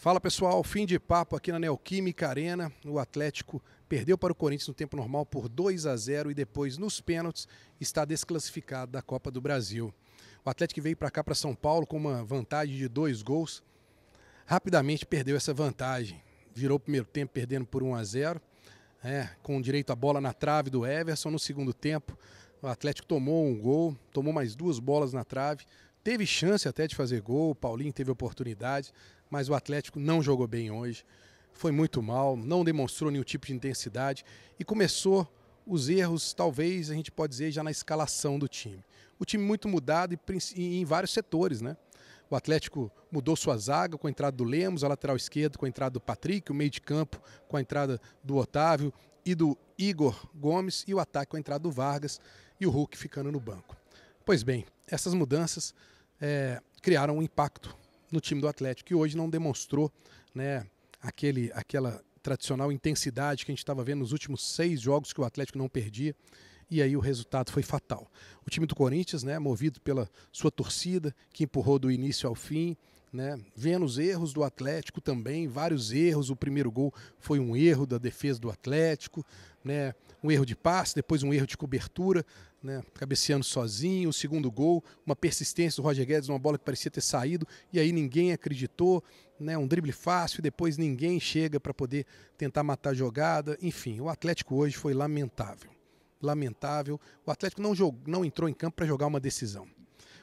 Fala pessoal, fim de papo aqui na Neoquímica Arena. O Atlético perdeu para o Corinthians no tempo normal por 2 a 0 e depois nos pênaltis está desclassificado da Copa do Brasil. O Atlético veio para cá para São Paulo com uma vantagem de dois gols. Rapidamente perdeu essa vantagem. Virou o primeiro tempo perdendo por 1 a 0, é, né, com direito à bola na trave do Everson no segundo tempo. O Atlético tomou um gol, tomou mais duas bolas na trave, teve chance até de fazer gol, o Paulinho teve oportunidade, mas o Atlético não jogou bem hoje, foi muito mal, não demonstrou nenhum tipo de intensidade e começou os erros, talvez a gente pode dizer, já na escalação do time. O time muito mudado e em vários setores, né? O Atlético mudou sua zaga com a entrada do Lemos, a lateral esquerda com a entrada do Patrick, o meio de campo com a entrada do Otávio e do Igor Gomes e o ataque com a entrada do Vargas e o Hulk ficando no banco. Pois bem, essas mudanças é, criaram um impacto no time do Atlético, que hoje não demonstrou né, aquele, aquela tradicional intensidade que a gente estava vendo nos últimos seis jogos que o Atlético não perdia. E aí o resultado foi fatal. O time do Corinthians, né, movido pela sua torcida, que empurrou do início ao fim, né? Vendo os erros do Atlético também, vários erros. O primeiro gol foi um erro da defesa do Atlético, né? Um erro de passe, depois um erro de cobertura, né? Cabeceando sozinho. O segundo gol, uma persistência do Roger Guedes, uma bola que parecia ter saído e aí ninguém acreditou, né? Um drible fácil, depois ninguém chega para poder tentar matar a jogada. Enfim, o Atlético hoje foi lamentável. Lamentável. O Atlético não, jogou, não entrou em campo para jogar uma decisão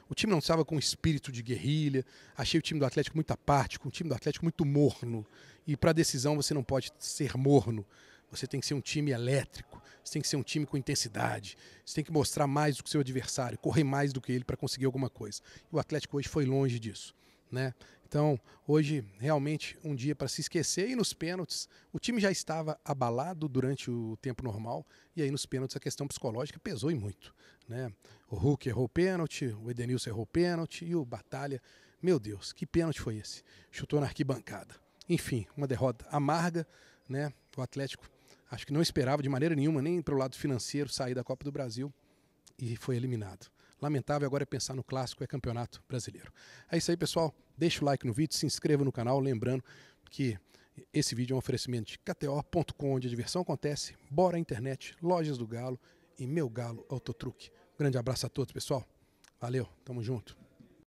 o time não estava com espírito de guerrilha. Achei o time do Atlético muito apático, o time do Atlético muito morno. E para decisão você não pode ser morno. Você tem que ser um time elétrico, você tem que ser um time com intensidade, você tem que mostrar mais do que o seu adversário, correr mais do que ele para conseguir alguma coisa. E o Atlético hoje foi longe disso. Né? Então, hoje, realmente, um dia para se esquecer. E nos pênaltis, o time já estava abalado durante o tempo normal. E aí, nos pênaltis, a questão psicológica pesou e muito. Né? O Hulk errou pênalti, o Edenilson errou pênalti e o Batalha, meu Deus, que pênalti foi esse? Chutou na arquibancada. Enfim, uma derrota amarga. Né? O Atlético, acho que não esperava de maneira nenhuma, nem para o lado financeiro, sair da Copa do Brasil e foi eliminado. Lamentável agora é pensar no clássico, é campeonato brasileiro. É isso aí, pessoal. Deixa o like no vídeo, se inscreva no canal, lembrando que esse vídeo é um oferecimento de KTO.com, onde a diversão acontece. Bora internet, lojas do Galo e meu Galo Autotruque. Grande abraço a todos, pessoal. Valeu, tamo junto.